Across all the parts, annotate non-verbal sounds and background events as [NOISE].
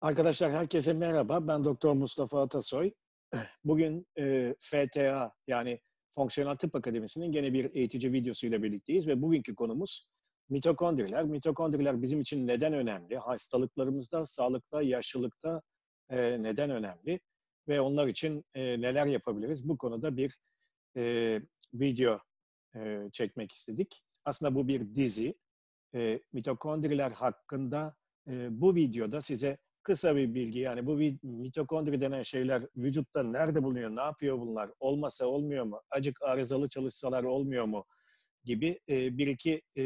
Arkadaşlar herkese merhaba. Ben Doktor Mustafa Atasoy. [CLEARS THROAT] Bugün e, FTA yani Fonksiyonel Tıp Akademisi'nin gene bir eğitici videosuyla birlikteyiz ve bugünkü konumuz mitokondriler. Mitokondriler bizim için neden önemli? Hastalıklarımızda, sağlıkta, yaşlılıkta e, neden önemli? Ve onlar için e, neler yapabiliriz? Bu konuda bir e, video e, çekmek istedik. Aslında bu bir dizi. E, mitokondriler hakkında e, bu videoda size kısa bir bilgi yani bu bir mitokondri denen şeyler vücutta nerede bulunuyor, ne yapıyor bunlar, olmasa olmuyor mu, acık arızalı çalışsalar olmuyor mu gibi e, bir iki e,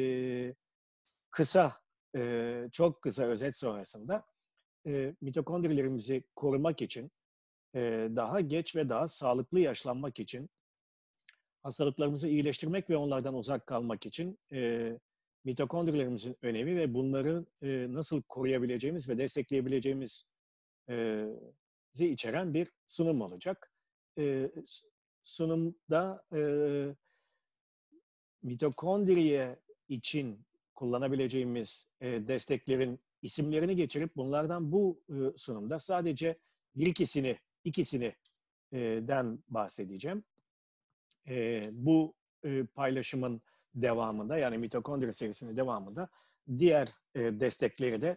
kısa, e, çok kısa özet sonrasında e, mitokondrilerimizi korumak için, e, daha geç ve daha sağlıklı yaşlanmak için, hastalıklarımızı iyileştirmek ve onlardan uzak kalmak için e, mitokondrilerimizin önemi ve bunları e, nasıl koruyabileceğimiz ve destekleyebileceğimiz e, içeren bir sunum olacak. E, sunumda e, mitokondriye için kullanabileceğimiz e, desteklerin isimlerini geçirip bunlardan bu e, sunumda sadece bir ikisini, ikisini e, den bahsedeceğim. E, bu e, paylaşımın devamında yani mitokondri serisinin devamında diğer e, destekleri de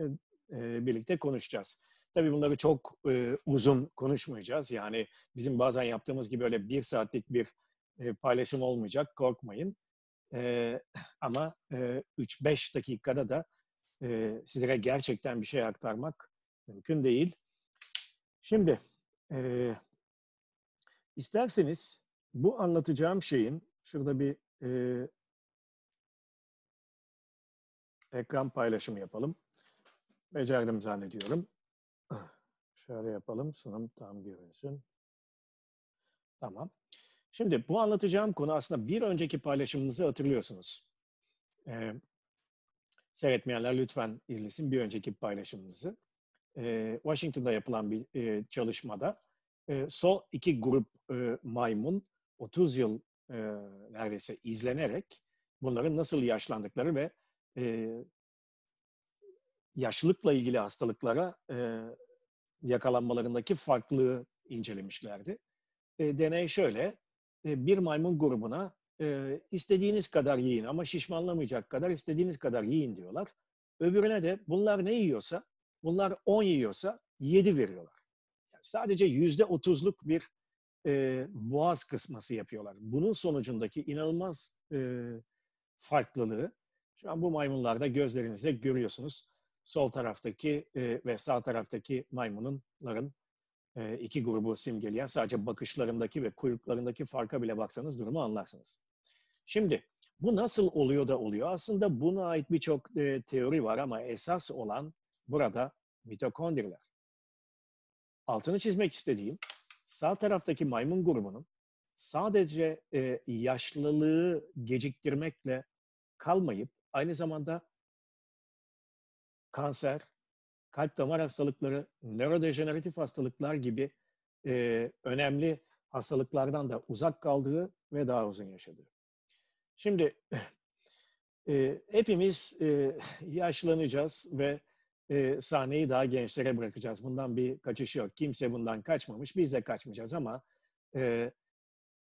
e, e, birlikte konuşacağız. Tabii bunları çok e, uzun konuşmayacağız. Yani bizim bazen yaptığımız gibi öyle bir saatlik bir e, paylaşım olmayacak. Korkmayın. E, ama e, 3-5 dakikada da e, sizlere gerçekten bir şey aktarmak mümkün değil. Şimdi e, isterseniz bu anlatacağım şeyin şurada bir e, ekran paylaşımı yapalım. Becerdim zannediyorum. [CLEARS THROAT] Şöyle yapalım. Sunum tam görünsün. Tamam. Şimdi bu anlatacağım konu aslında bir önceki paylaşımımızı hatırlıyorsunuz. Ee, seyretmeyenler lütfen izlesin bir önceki paylaşımımızı. Ee, Washington'da yapılan bir e, çalışmada e, sol iki grup e, maymun 30 yıl e, neredeyse izlenerek bunların nasıl yaşlandıkları ve e, yaşlılıkla ilgili hastalıklara e, yakalanmalarındaki farklılığı incelemişlerdi. E, deney şöyle, e, bir maymun grubuna e, istediğiniz kadar yiyin ama şişmanlamayacak kadar istediğiniz kadar yiyin diyorlar. Öbürüne de bunlar ne yiyorsa, bunlar 10 yiyorsa 7 veriyorlar. Yani sadece yüzde otuzluk bir e, boğaz kısması yapıyorlar. Bunun sonucundaki inanılmaz e, farklılığı şu an bu maymunlarda gözlerinizde görüyorsunuz. Sol taraftaki e, ve sağ taraftaki maymunların e, iki grubu simgeleyen sadece bakışlarındaki ve kuyruklarındaki farka bile baksanız durumu anlarsınız. Şimdi bu nasıl oluyor da oluyor? Aslında buna ait birçok e, teori var ama esas olan burada mitokondriler. Altını çizmek istediğim sağ taraftaki maymun grubunun sadece e, yaşlılığı geciktirmekle kalmayıp aynı zamanda kanser, kalp damar hastalıkları, nörodejeneratif hastalıklar gibi e, önemli hastalıklardan da uzak kaldığı ve daha uzun yaşadığı. Şimdi [CLEARS THROAT] e, hepimiz e, yaşlanacağız ve e, sahneyi daha gençlere bırakacağız. Bundan bir kaçış yok. Kimse bundan kaçmamış. Biz de kaçmayacağız ama e,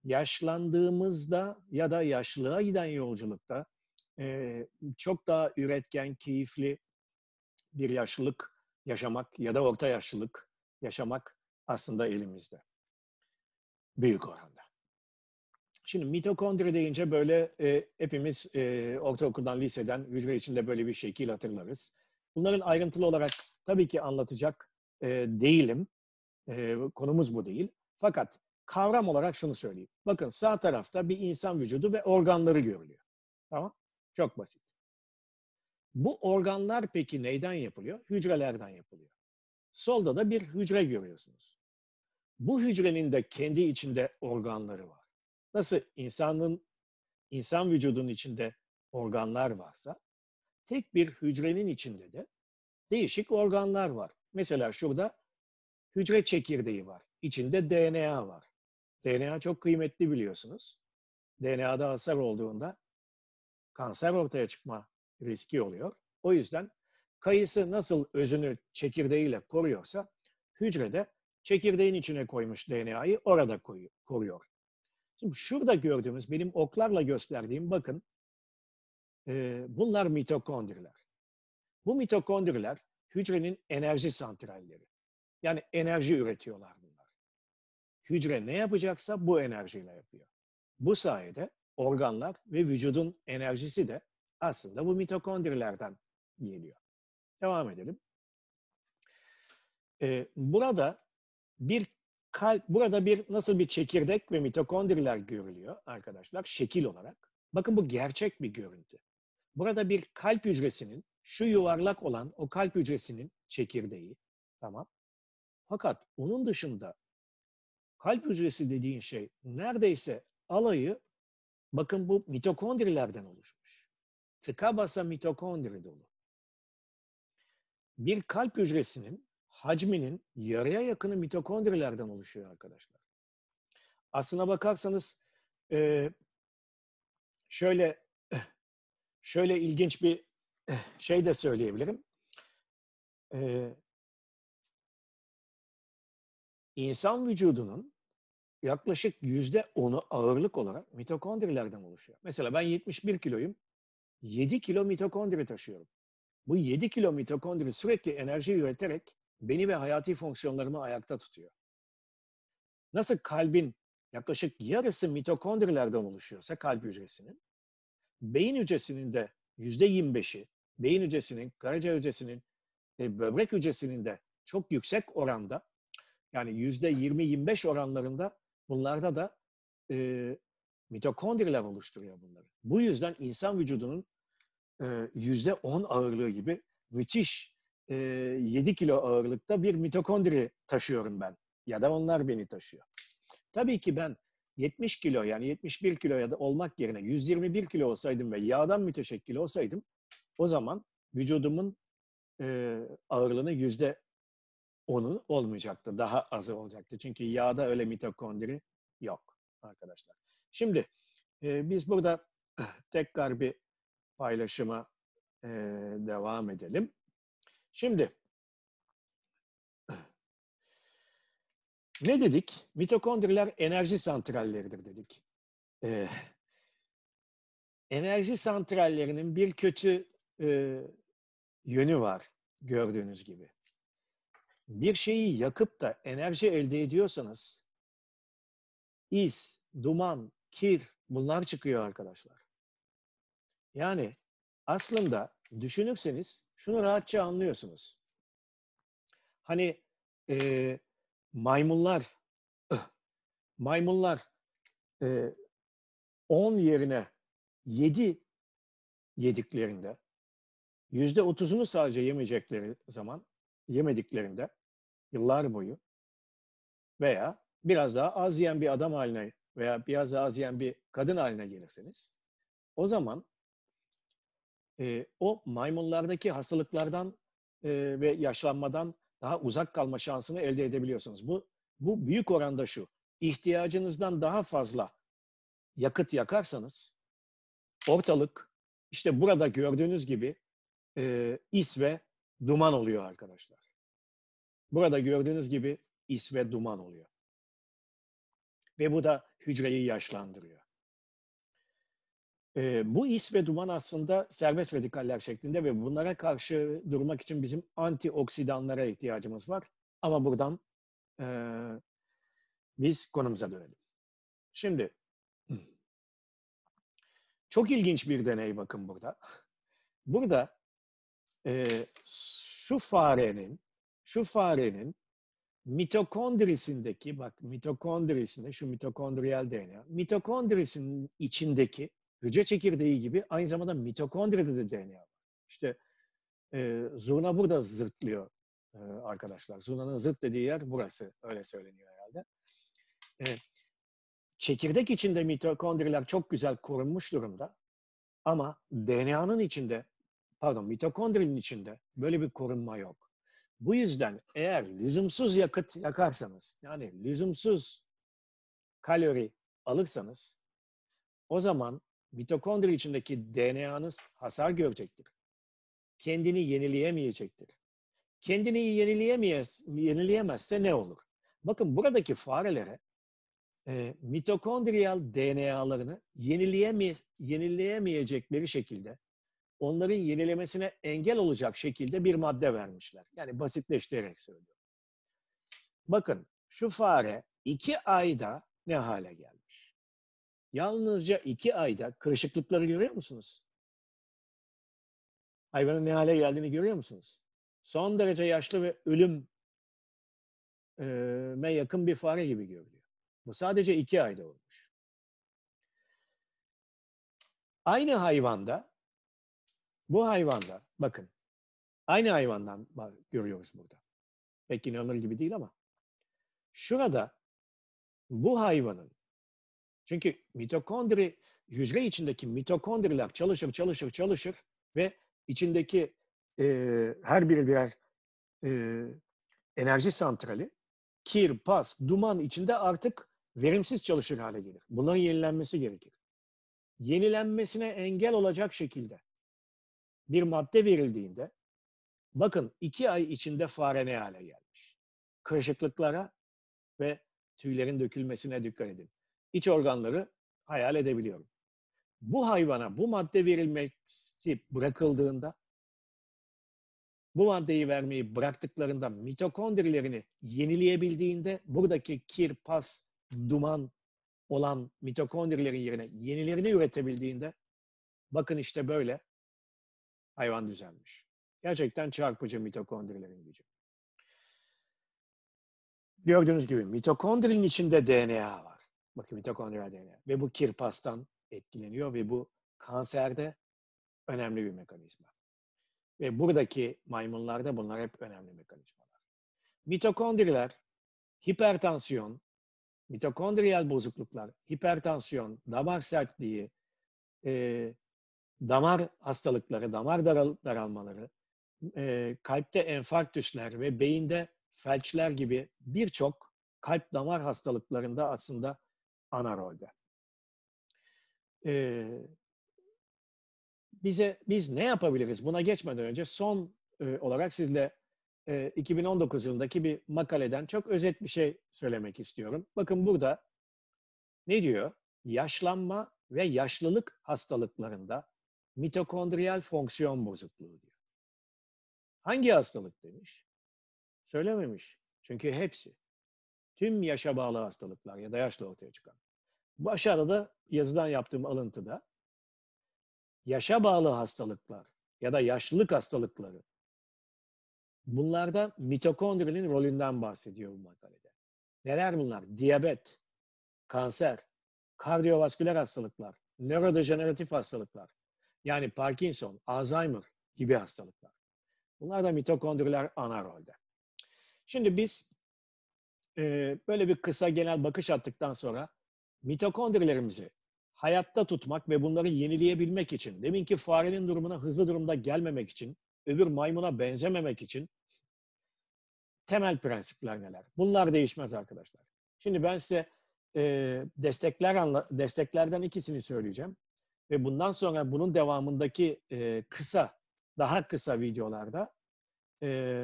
yaşlandığımızda ya da yaşlılığa giden yolculukta e, çok daha üretken, keyifli bir yaşlılık yaşamak ya da orta yaşlılık yaşamak aslında elimizde. Büyük oranda. Şimdi mitokondri deyince böyle e, hepimiz e, ortaokuldan, liseden, hücre içinde böyle bir şekil hatırlarız Bunların ayrıntılı olarak tabii ki anlatacak e, değilim. E, konumuz bu değil. Fakat kavram olarak şunu söyleyeyim. Bakın sağ tarafta bir insan vücudu ve organları görülüyor. Tamam? Çok basit. Bu organlar peki neyden yapılıyor? Hücrelerden yapılıyor. Solda da bir hücre görüyorsunuz. Bu hücrenin de kendi içinde organları var. Nasıl insanın insan vücudunun içinde organlar varsa tek bir hücrenin içinde de değişik organlar var. Mesela şurada hücre çekirdeği var. İçinde DNA var. DNA çok kıymetli biliyorsunuz. DNA'da hasar olduğunda kanser ortaya çıkma riski oluyor. O yüzden kayısı nasıl özünü çekirdeğiyle koruyorsa hücrede çekirdeğin içine koymuş DNA'yı orada koruyor. Şimdi şurada gördüğümüz benim oklarla gösterdiğim bakın e, bunlar mitokondriler. Bu mitokondriler hücrenin enerji santralleri. Yani enerji üretiyorlar bunlar. Hücre ne yapacaksa bu enerjiyle yapıyor. Bu sayede organlar ve vücudun enerjisi de aslında bu mitokondrilerden geliyor. Devam edelim. Ee, burada bir kalp, burada bir nasıl bir çekirdek ve mitokondriler görülüyor arkadaşlar şekil olarak. Bakın bu gerçek bir görüntü. Burada bir kalp hücresinin, şu yuvarlak olan o kalp hücresinin çekirdeği, tamam. Fakat onun dışında kalp hücresi dediğin şey neredeyse alayı, bakın bu mitokondrilerden oluşmuş. Tıka basa mitokondri dolu. Bir kalp hücresinin hacminin yarıya yakını mitokondrilerden oluşuyor arkadaşlar. Aslına bakarsanız şöyle şöyle ilginç bir eh. şey de söyleyebilirim. Ee, insan vücudunun yaklaşık yüzde onu ağırlık olarak mitokondrilerden oluşuyor. Mesela ben 71 kiloyum. 7 kilo mitokondri taşıyorum. Bu 7 kilo mitokondri sürekli enerji üreterek beni ve hayati fonksiyonlarımı ayakta tutuyor. Nasıl kalbin yaklaşık yarısı mitokondrilerden oluşuyorsa kalp hücresinin, beyin hücresinin de yüzde 25'i, beyin hücresinin, karaciğer hücresinin, ve böbrek hücresinin de çok yüksek oranda, yani yüzde 20-25 oranlarında bunlarda da e, mitokondriler oluşturuyor bunları. Bu yüzden insan vücudunun e, yüzde 10 ağırlığı gibi müthiş e, 7 kilo ağırlıkta bir mitokondri taşıyorum ben. Ya da onlar beni taşıyor. Tabii ki ben 70 kilo yani 71 kilo ya da olmak yerine 121 kilo olsaydım ve yağdan müteşekkil olsaydım o zaman vücudumun e, ağırlığını yüzde onu olmayacaktı. Daha azı olacaktı. Çünkü yağda öyle mitokondri yok arkadaşlar. Şimdi e, biz burada [CLEARS THROAT] tekrar bir paylaşıma e, devam edelim. Şimdi Ne dedik? Mitokondriler enerji santralleridir dedik. Ee, enerji santrallerinin bir kötü e, yönü var gördüğünüz gibi. Bir şeyi yakıp da enerji elde ediyorsanız is, duman, kir bunlar çıkıyor arkadaşlar. Yani aslında düşünürseniz şunu rahatça anlıyorsunuz. Hani e, maymunlar öh, maymunlar 10 e, yerine 7 yediklerinde yüzde otuzunu sadece yemeyecekleri zaman yemediklerinde yıllar boyu veya biraz daha az yiyen bir adam haline veya biraz daha az yiyen bir kadın haline gelirseniz o zaman e, o maymunlardaki hastalıklardan e, ve yaşlanmadan daha uzak kalma şansını elde edebiliyorsunuz. Bu, bu büyük oranda şu, ihtiyacınızdan daha fazla yakıt yakarsanız ortalık işte burada gördüğünüz gibi e, is ve duman oluyor arkadaşlar. Burada gördüğünüz gibi is ve duman oluyor. Ve bu da hücreyi yaşlandırıyor. E, bu is ve duman aslında serbest radikaller şeklinde ve bunlara karşı durmak için bizim antioksidanlara ihtiyacımız var. Ama buradan e, biz konumuza dönelim. Şimdi çok ilginç bir deney bakın burada. Burada e, şu farenin şu farenin mitokondrisindeki bak mitokondrisinde şu mitokondriyal DNA mitokondrisinin içindeki hücre çekirdeği gibi aynı zamanda mitokondride de DNA var. İşte e, zurna burada zırtlıyor e, arkadaşlar. Zurnanın zırt dediği yer burası. Öyle söyleniyor herhalde. E, çekirdek içinde mitokondriler çok güzel korunmuş durumda. Ama DNA'nın içinde, pardon mitokondrinin içinde böyle bir korunma yok. Bu yüzden eğer lüzumsuz yakıt yakarsanız, yani lüzumsuz kalori alırsanız o zaman mitokondri içindeki DNA'nız hasar görecektir. Kendini yenileyemeyecektir. Kendini yenileyemezse ne olur? Bakın buradaki farelere e, mitokondriyal DNA'larını yenileyeme, yenileyemeyecekleri şekilde onların yenilemesine engel olacak şekilde bir madde vermişler. Yani basitleştirerek söylüyorum. Bakın şu fare iki ayda ne hale geldi? Yalnızca iki ayda kırışıklıkları görüyor musunuz? Hayvanın ne hale geldiğini görüyor musunuz? Son derece yaşlı ve ölümme yakın bir fare gibi görünüyor. Bu sadece iki ayda olmuş. Aynı hayvanda, bu hayvanda, bakın, aynı hayvandan görüyoruz burada. Pek inanılır gibi değil ama. Şurada bu hayvanın çünkü mitokondri, hücre içindeki mitokondriler çalışır, çalışır, çalışır ve içindeki e, her biri birer e, enerji santrali kir, pas, duman içinde artık verimsiz çalışır hale gelir. Bunların yenilenmesi gerekir. Yenilenmesine engel olacak şekilde bir madde verildiğinde bakın iki ay içinde fare ne hale gelmiş. Kırışıklıklara ve tüylerin dökülmesine dikkat edin iç organları hayal edebiliyorum. Bu hayvana bu madde verilmesi bırakıldığında bu maddeyi vermeyi bıraktıklarında mitokondrilerini yenileyebildiğinde buradaki kir, pas, duman olan mitokondrilerin yerine yenilerini üretebildiğinde bakın işte böyle hayvan düzelmiş. Gerçekten çarpıcı mitokondrilerin gücü. Gördüğünüz gibi mitokondrinin içinde DNA var bakın mitokondriyal DNA. Ve bu kirpastan etkileniyor ve bu kanserde önemli bir mekanizma. Ve buradaki maymunlarda bunlar hep önemli mekanizmalar. Mitokondriler hipertansiyon, mitokondriyal bozukluklar, hipertansiyon, damar sertliği, e, damar hastalıkları, damar daral daralmaları, e, kalpte enfarktüsler ve beyinde felçler gibi birçok kalp damar hastalıklarında aslında ana rolde. Ee, bize biz ne yapabiliriz? Buna geçmeden önce son e, olarak sizle e, 2019 yılındaki bir makaleden çok özet bir şey söylemek istiyorum. Bakın burada ne diyor? Yaşlanma ve yaşlılık hastalıklarında mitokondriyal fonksiyon bozukluğu diyor. Hangi hastalık demiş? Söylememiş. Çünkü hepsi. Tüm yaşa bağlı hastalıklar ya da yaşla ortaya çıkan. Bu aşağıda da yazıdan yaptığım alıntıda yaşa bağlı hastalıklar ya da yaşlılık hastalıkları bunlarda mitokondrinin rolünden bahsediyor bu makalede. Neler bunlar? Diyabet, kanser, kardiyovasküler hastalıklar, nörodejeneratif hastalıklar, yani Parkinson, Alzheimer gibi hastalıklar. Bunlar da mitokondriler ana rolde. Şimdi biz e, böyle bir kısa genel bakış attıktan sonra mitokondrilerimizi hayatta tutmak ve bunları yenileyebilmek için, deminki farenin durumuna hızlı durumda gelmemek için, öbür maymuna benzememek için temel prensipler neler? Bunlar değişmez arkadaşlar. Şimdi ben size e, destekler anla, desteklerden ikisini söyleyeceğim. Ve bundan sonra bunun devamındaki e, kısa, daha kısa videolarda e,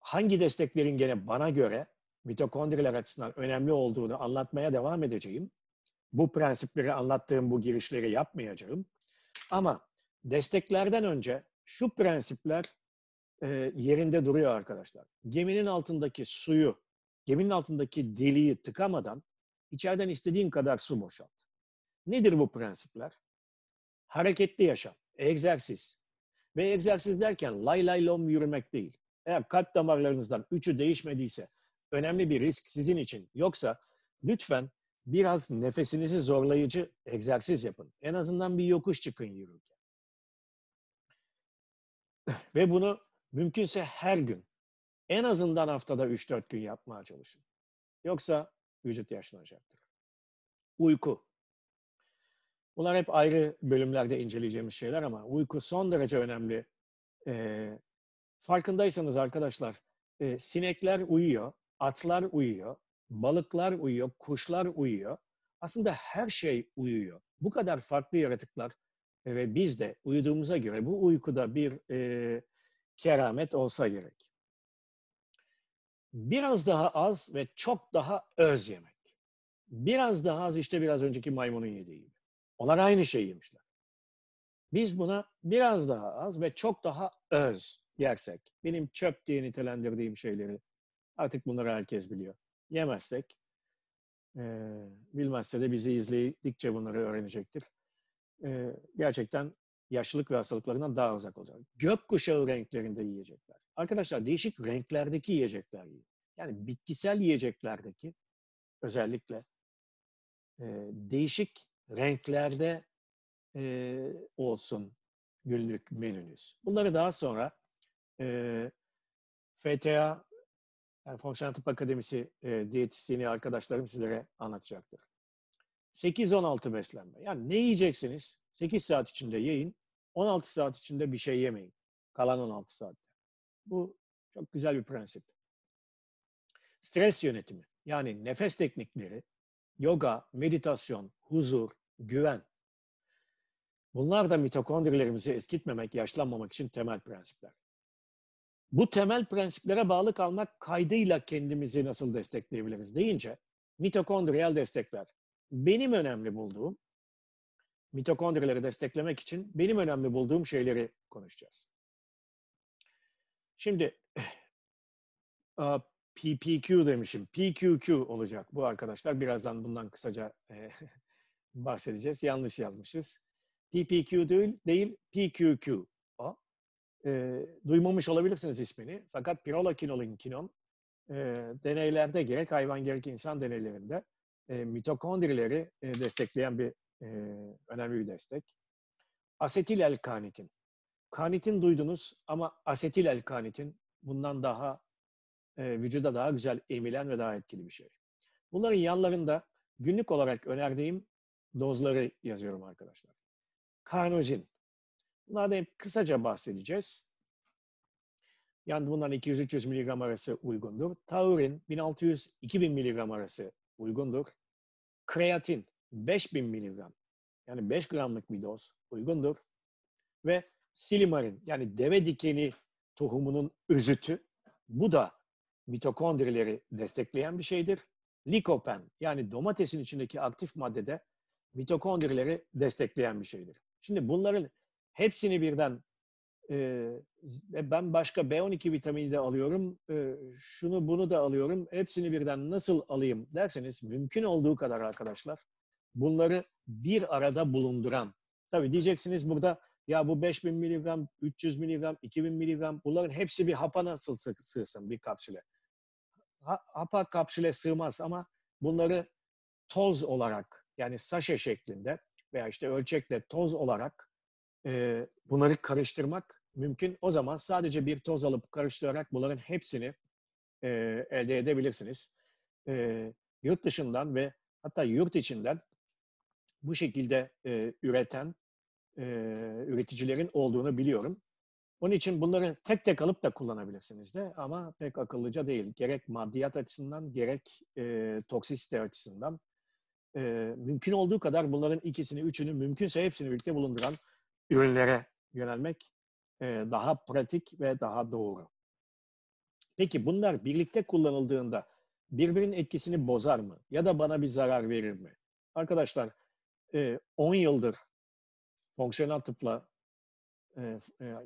hangi desteklerin gene bana göre mitokondriler açısından önemli olduğunu anlatmaya devam edeceğim. Bu prensipleri anlattığım bu girişleri yapmayacağım. Ama desteklerden önce şu prensipler e, yerinde duruyor arkadaşlar. Geminin altındaki suyu, geminin altındaki deliği tıkamadan içeriden istediğin kadar su boşalt. Nedir bu prensipler? Hareketli yaşam, egzersiz. Ve egzersiz derken lay lay lom yürümek değil. Eğer kalp damarlarınızdan üçü değişmediyse önemli bir risk sizin için. Yoksa lütfen biraz nefesinizi zorlayıcı egzersiz yapın. En azından bir yokuş çıkın yürürken. [SIGHS] Ve bunu mümkünse her gün, en azından haftada 3-4 gün yapmaya çalışın. Yoksa vücut yaşlanacaktır. Uyku. Bunlar hep ayrı bölümlerde inceleyeceğimiz şeyler ama uyku son derece önemli. E, farkındaysanız arkadaşlar, e, sinekler uyuyor atlar uyuyor, balıklar uyuyor, kuşlar uyuyor. Aslında her şey uyuyor. Bu kadar farklı yaratıklar e, ve biz de uyuduğumuza göre bu uykuda bir e, keramet olsa gerek. Biraz daha az ve çok daha öz yemek. Biraz daha az işte biraz önceki maymunun yediği gibi. Onlar aynı şeyi yemişler. Biz buna biraz daha az ve çok daha öz yersek, benim çöp diye nitelendirdiğim şeyleri Artık bunları herkes biliyor. Yemezsek, e, bilmezse de bizi izledikçe bunları öğrenecektir. E, gerçekten yaşlılık ve hastalıklarından daha uzak olacak. Gökkuşağı renklerinde yiyecekler. Arkadaşlar değişik renklerdeki yiyecekler yiyin. Yani bitkisel yiyeceklerdeki özellikle e, değişik renklerde e, olsun günlük menünüz. Bunları daha sonra e, FTA yani Fonksiyonel Tıp Akademisi e, diyetisyeni arkadaşlarım sizlere anlatacaktır. 8-16 beslenme. Yani ne yiyeceksiniz 8 saat içinde yiyin, 16 saat içinde bir şey yemeyin. Kalan 16 saatte. Bu çok güzel bir prensip. Stres yönetimi yani nefes teknikleri, yoga, meditasyon, huzur, güven. Bunlar da mitokondrilerimizi eskitmemek, yaşlanmamak için temel prensipler bu temel prensiplere bağlı kalmak kaydıyla kendimizi nasıl destekleyebiliriz deyince mitokondriyal destekler. Benim önemli bulduğum mitokondrileri desteklemek için benim önemli bulduğum şeyleri konuşacağız. Şimdi eh, ah, PPQ demişim. PQQ olacak bu arkadaşlar. Birazdan bundan kısaca eh, [LAUGHS] bahsedeceğiz. Yanlış yazmışız. PPQ değil, değil PQQ. E, duymamış olabilirsiniz ismini. Fakat pirolakinolin kinon e, deneylerde gerek hayvan gerek insan deneylerinde e, mitokondrileri e, destekleyen bir e, önemli bir destek. Asetil L-karnitin. Karnitin duydunuz ama asetil L-karnitin bundan daha e, vücuda daha güzel emilen ve daha etkili bir şey. Bunların yanlarında günlük olarak önerdiğim dozları yazıyorum arkadaşlar. Karnozin, Bunlardan hep kısaca bahsedeceğiz. Yani bunların 200-300 mg arası uygundur. Taurin 1600-2000 mg arası uygundur. Kreatin 5000 mg yani 5 gramlık bir doz uygundur. Ve silimarin yani deve dikeni tohumunun özütü bu da mitokondrileri destekleyen bir şeydir. Likopen yani domatesin içindeki aktif maddede mitokondrileri destekleyen bir şeydir. Şimdi bunların hepsini birden e, ben başka B12 vitamini de alıyorum, e, şunu bunu da alıyorum, hepsini birden nasıl alayım derseniz mümkün olduğu kadar arkadaşlar bunları bir arada bulunduran. Tabi diyeceksiniz burada ya bu 5000 miligram, 300 miligram, 2000 miligram bunların hepsi bir hapa nasıl sığsın bir kapsüle. Ha, hapa kapsüle sığmaz ama bunları toz olarak yani saşe şeklinde veya işte ölçekle toz olarak e, bunları karıştırmak mümkün. O zaman sadece bir toz alıp karıştırarak bunların hepsini e, elde edebilirsiniz. E, yurt dışından ve hatta yurt içinden bu şekilde e, üreten e, üreticilerin olduğunu biliyorum. Onun için bunları tek tek alıp da kullanabilirsiniz de ama pek akıllıca değil. Gerek maddiyat açısından gerek e, toksisite açısından e, mümkün olduğu kadar bunların ikisini, üçünü mümkünse hepsini birlikte bulunduran ürünlere yönelmek daha pratik ve daha doğru. Peki bunlar birlikte kullanıldığında birbirinin etkisini bozar mı? Ya da bana bir zarar verir mi? Arkadaşlar 10 yıldır fonksiyonel tıpla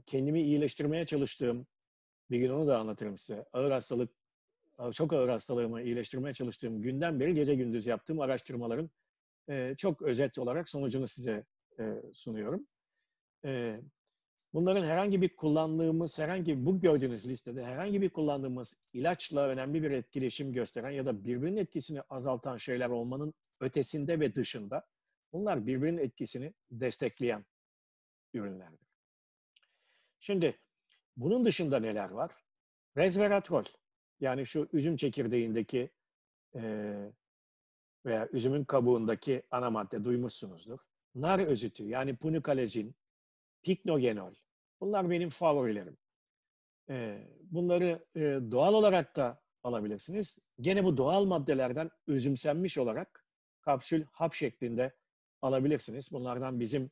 kendimi iyileştirmeye çalıştığım, bir gün onu da anlatırım size. Ağır hastalık, çok ağır hastalığımı iyileştirmeye çalıştığım günden beri gece gündüz yaptığım araştırmaların çok özet olarak sonucunu size sunuyorum e, bunların herhangi bir kullandığımız, herhangi bu gördüğünüz listede herhangi bir kullandığımız ilaçla önemli bir etkileşim gösteren ya da birbirinin etkisini azaltan şeyler olmanın ötesinde ve dışında bunlar birbirinin etkisini destekleyen ürünlerdir. Şimdi bunun dışında neler var? Resveratrol yani şu üzüm çekirdeğindeki e, veya üzümün kabuğundaki ana madde duymuşsunuzdur. Nar özütü yani punukalezin, piknogenol. Bunlar benim favorilerim. Bunları doğal olarak da alabilirsiniz. Gene bu doğal maddelerden özümsenmiş olarak kapsül hap şeklinde alabilirsiniz. Bunlardan bizim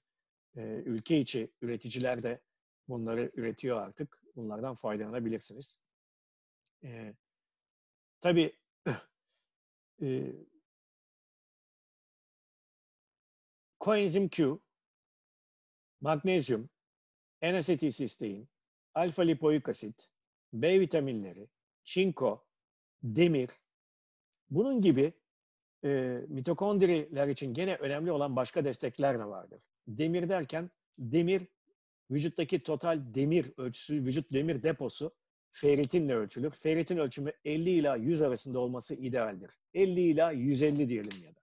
ülke içi üreticiler de bunları üretiyor artık. Bunlardan faydalanabilirsiniz. Ee, tabii e, Q magnezyum, N-asetilsistein, alfa lipoik asit, B vitaminleri, çinko, demir, bunun gibi e, mitokondriler için gene önemli olan başka destekler de vardır. Demir derken demir, vücuttaki total demir ölçüsü, vücut demir deposu ferritinle ölçülür. Ferritin ölçümü 50 ila 100 arasında olması idealdir. 50 ila 150 diyelim ya da.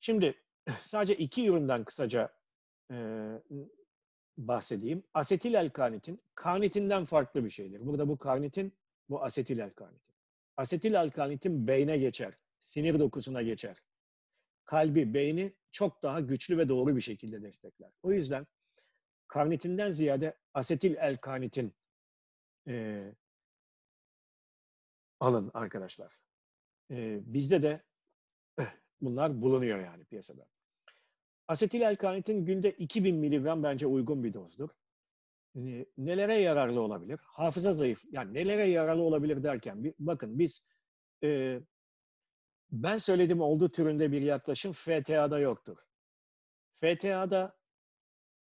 Şimdi sadece iki üründen kısaca e, bahsedeyim. Asetil alkanitin karnitinden farklı bir şeydir. Burada bu karnitin, bu asetil alkanitin. Asetil alkanitin beyne geçer, sinir dokusuna geçer. Kalbi, beyni çok daha güçlü ve doğru bir şekilde destekler. O yüzden karnitinden ziyade asetil alkanitin e, alın arkadaşlar. E, bizde de eh, bunlar bulunuyor yani piyasada. Asetil alkanitin günde 2000 mg bence uygun bir dozdur. Nelere yararlı olabilir? Hafıza zayıf. Yani nelere yararlı olabilir derken bakın biz e, ben söyledim olduğu türünde bir yaklaşım FTA'da yoktur. FTA'da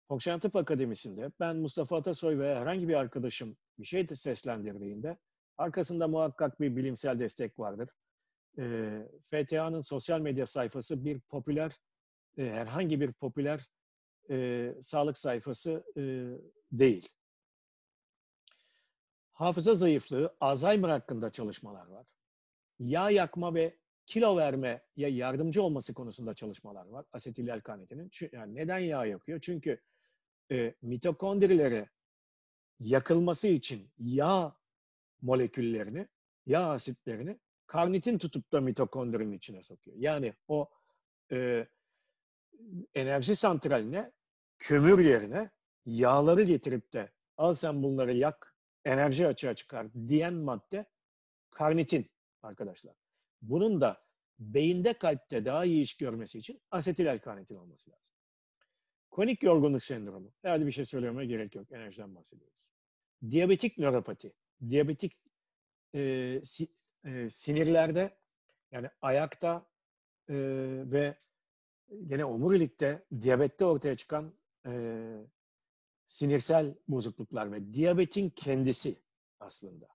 Fonksiyon Tıp Akademisi'nde ben Mustafa Atasoy ve herhangi bir arkadaşım bir şey seslendirdiğinde arkasında muhakkak bir bilimsel destek vardır. E, FTA'nın sosyal medya sayfası bir popüler e, herhangi bir popüler e, sağlık sayfası e, değil. Hafıza zayıflığı, Alzheimer hakkında çalışmalar var. Yağ yakma ve kilo vermeye yardımcı olması konusunda çalışmalar var asetil l Yani neden yağ yakıyor? Çünkü e, mitokondrilere yakılması için yağ moleküllerini, yağ asitlerini karnitin tutup da mitokondrinin içine sokuyor. Yani o e, enerji santraline kömür yerine yağları getirip de al sen bunları yak, enerji açığa çıkar diyen madde karnitin arkadaşlar. Bunun da beyinde kalpte daha iyi iş görmesi için asetil karnitin olması lazım. Konik yorgunluk sendromu. Herhalde bir şey söylememe gerek yok. Enerjiden bahsediyoruz. Diyabetik nöropati. Diyabetik e, si, e, sinirlerde yani ayakta e, ve gene omurilikte diyabette ortaya çıkan e, sinirsel bozukluklar ve diyabetin kendisi aslında.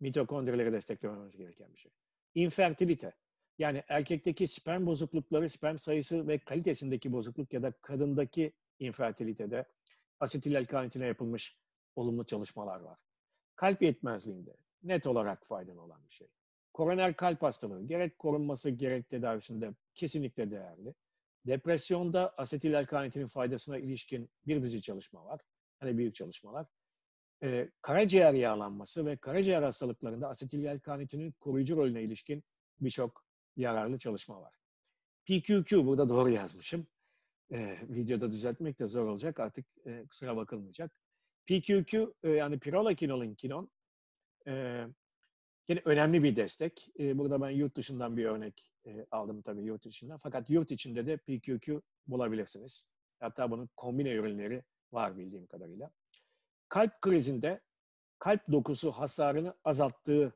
Mitokondrileri desteklememiz gereken bir şey. İnfertilite. Yani erkekteki sperm bozuklukları, sperm sayısı ve kalitesindeki bozukluk ya da kadındaki infertilitede asetil alkalinitine yapılmış olumlu çalışmalar var. Kalp yetmezliğinde net olarak faydalı olan bir şey. Koroner kalp hastalığı gerek korunması gerek tedavisinde kesinlikle değerli. Depresyonda asetil alkalinitinin faydasına ilişkin bir dizi çalışma var. Hani büyük çalışmalar. Ee, karaciğer yağlanması ve karaciğer hastalıklarında asetil alkalinitinin koruyucu rolüne ilişkin birçok yararlı çalışma var. PQQ burada doğru yazmışım. Ee, videoda düzeltmek de zor olacak artık e, kusura bakılmayacak. PQQ e, yani pirolakinolon kinon e, Yine önemli bir destek. Ee, burada ben yurt dışından bir örnek e, aldım tabii yurt dışından. Fakat yurt içinde de PQQ bulabilirsiniz. Hatta bunun kombine ürünleri var bildiğim kadarıyla. Kalp krizinde kalp dokusu hasarını azalttığı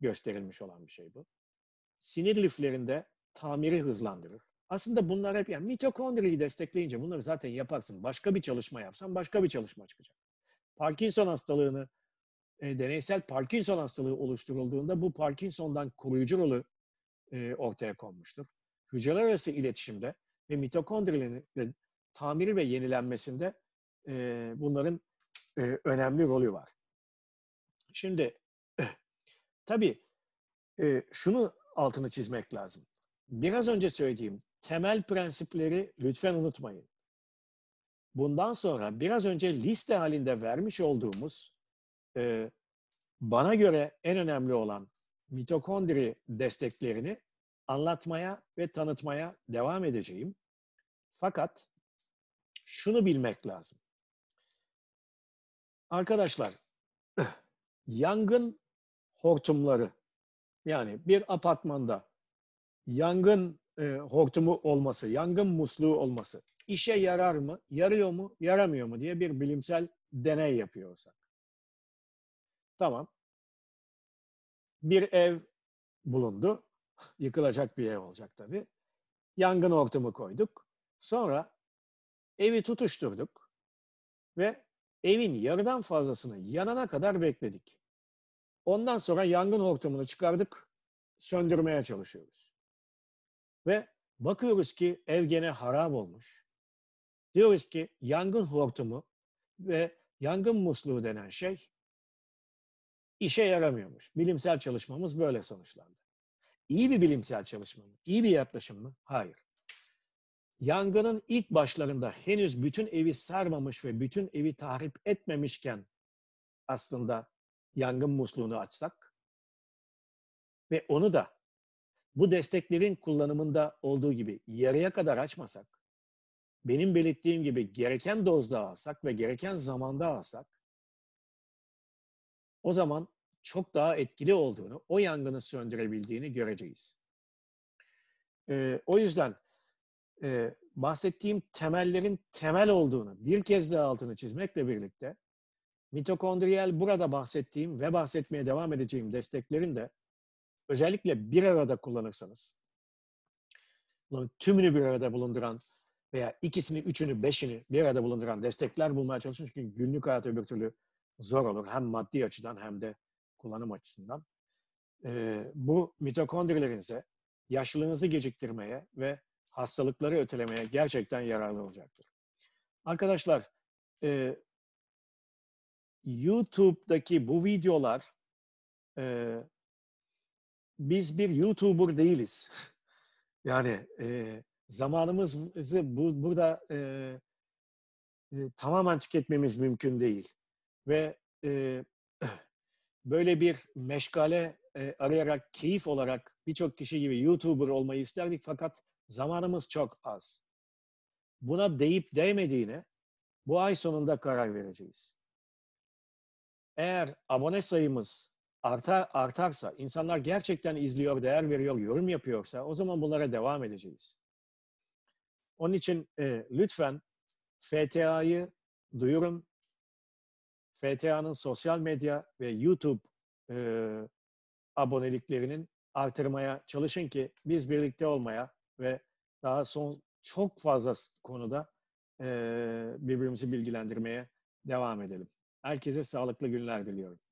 gösterilmiş olan bir şey bu. Sinir liflerinde tamiri hızlandırır. Aslında bunlar hep yani mitokondriyi destekleyince bunları zaten yaparsın. Başka bir çalışma yapsan başka bir çalışma çıkacak. Parkinson hastalığını e, deneysel Parkinson hastalığı oluşturulduğunda bu Parkinson'dan koruyucu rolü e, ortaya konmuştur. Hücreler arası iletişimde ve mitokondrilerin tamiri ve yenilenmesinde e, bunların e, önemli rolü var. Şimdi [CLEARS THROAT] tabii e, şunu altını çizmek lazım. Biraz önce söylediğim temel prensipleri lütfen unutmayın. Bundan sonra biraz önce liste halinde vermiş olduğumuz e, bana göre en önemli olan mitokondri desteklerini anlatmaya ve tanıtmaya devam edeceğim. Fakat şunu bilmek lazım. Arkadaşlar, [CLEARS THROAT] yangın hortumları yani bir apartmanda yangın e, hortumu olması, yangın musluğu olması işe yarar mı, yarıyor mu, yaramıyor mu diye bir bilimsel deney yapıyorsak Tamam. Bir ev bulundu. [LAUGHS] Yıkılacak bir ev olacak tabii. Yangın ortamı koyduk. Sonra evi tutuşturduk ve evin yarıdan fazlasını yanana kadar bekledik. Ondan sonra yangın hortumunu çıkardık, söndürmeye çalışıyoruz. Ve bakıyoruz ki ev gene harap olmuş. Diyoruz ki yangın hortumu ve yangın musluğu denen şey işe yaramıyormuş. Bilimsel çalışmamız böyle sonuçlandı. İyi bir bilimsel çalışma mı? İyi bir yaklaşım mı? Hayır. Yangının ilk başlarında henüz bütün evi sarmamış ve bütün evi tahrip etmemişken aslında yangın musluğunu açsak ve onu da bu desteklerin kullanımında olduğu gibi yarıya kadar açmasak, benim belirttiğim gibi gereken dozda alsak ve gereken zamanda alsak o zaman çok daha etkili olduğunu, o yangını söndürebildiğini göreceğiz. E, o yüzden e, bahsettiğim temellerin temel olduğunu bir kez daha altını çizmekle birlikte mitokondriyel burada bahsettiğim ve bahsetmeye devam edeceğim desteklerin de özellikle bir arada kullanırsanız, tümünü bir arada bulunduran veya ikisini, üçünü, beşini bir arada bulunduran destekler bulmaya çalışın. Çünkü günlük hayatı öbür türlü zor olur. Hem maddi açıdan hem de kullanım açısından. E, bu mitokondrilerin ise yaşlılığınızı geciktirmeye ve hastalıkları ötelemeye gerçekten yararlı olacaktır. Arkadaşlar, e, YouTube'daki bu videolar e, biz bir YouTuber değiliz. [LAUGHS] yani e, zamanımızı bu, burada e, e, tamamen tüketmemiz mümkün değil ve e, [CLEARS THROAT] böyle bir meşgale e, arayarak, keyif olarak birçok kişi gibi YouTuber olmayı isterdik fakat zamanımız çok az. Buna değip değmediğine bu ay sonunda karar vereceğiz. Eğer abone sayımız artar, artarsa, insanlar gerçekten izliyor, değer veriyor, yorum yapıyorsa o zaman bunlara devam edeceğiz. Onun için e, lütfen FTA'yı duyurun, FTA'nın sosyal medya ve YouTube e, aboneliklerinin artırmaya çalışın ki biz birlikte olmaya ve daha son çok fazla konuda e, birbirimizi bilgilendirmeye devam edelim. Herkese sağlıklı günler diliyorum.